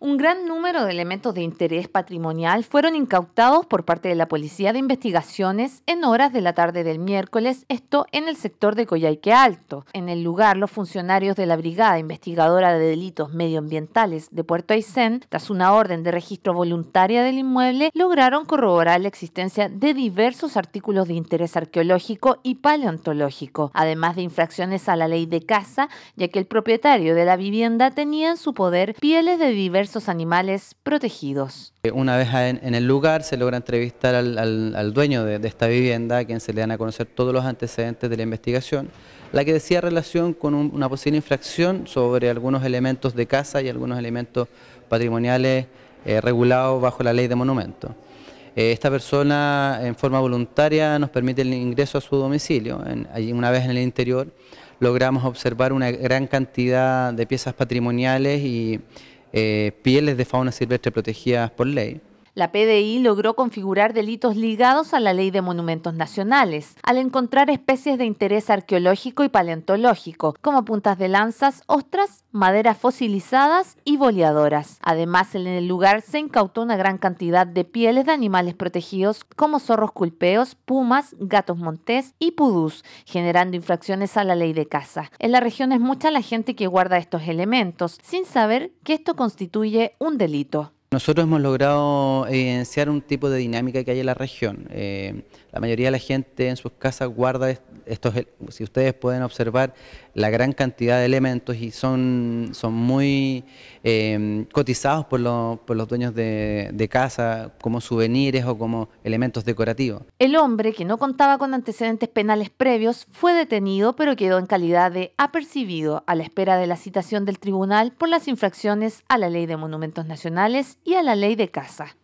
un gran número de elementos de interés patrimonial fueron incautados por parte de la Policía de Investigaciones en horas de la tarde del miércoles, esto en el sector de Coyhaique Alto. En el lugar, los funcionarios de la Brigada Investigadora de Delitos Medioambientales de Puerto Aysén, tras una orden de registro voluntaria del inmueble, lograron corroborar la existencia de diversos artículos de interés arqueológico y paleontológico, además de infracciones a la ley de caza, ya que el propietario de la vivienda tenía en su poder pieles de diversos ...esos animales protegidos. Eh, una vez en, el lugar se logra entrevistar al, dueño de, esta vivienda, a quien se le dan a conocer todos los antecedentes de la investigación, la que decía relación con una posible infracción sobre algunos elementos de casa y algunos elementos patrimoniales eh, regulados bajo la ley de monumentos eh, esta persona en forma voluntaria nos permite el ingreso a su domicilio. allí una vez en el interior logramos observar una gran cantidad de piezas patrimoniales y eh, pieles de fauna silvestre protegidas por ley, la PDI logró configurar delitos ligados a la Ley de Monumentos Nacionales, al encontrar especies de interés arqueológico y paleontológico, como puntas de lanzas, ostras, maderas fosilizadas y boleadoras. Además, en el lugar se incautó una gran cantidad de pieles de animales protegidos como zorros culpeos, pumas, gatos montés y pudús, generando infracciones a la ley de caza. En la región es mucha la gente que guarda estos elementos, sin saber que esto constituye un delito. Nosotros hemos logrado evidenciar un tipo de dinámica que hay en la región. Eh, la mayoría de la gente en sus casas guarda estos, si ustedes pueden observar, la gran cantidad de elementos y son, son muy eh, cotizados por, por, los dueños de, de casa como souvenirs o como elementos decorativos. El hombre, que no contaba con antecedentes penales previos, fue detenido pero quedó en calidad de apercibido a la espera de la citación del tribunal por las infracciones a la Ley de Monumentos Nacionales y a la ley de casa.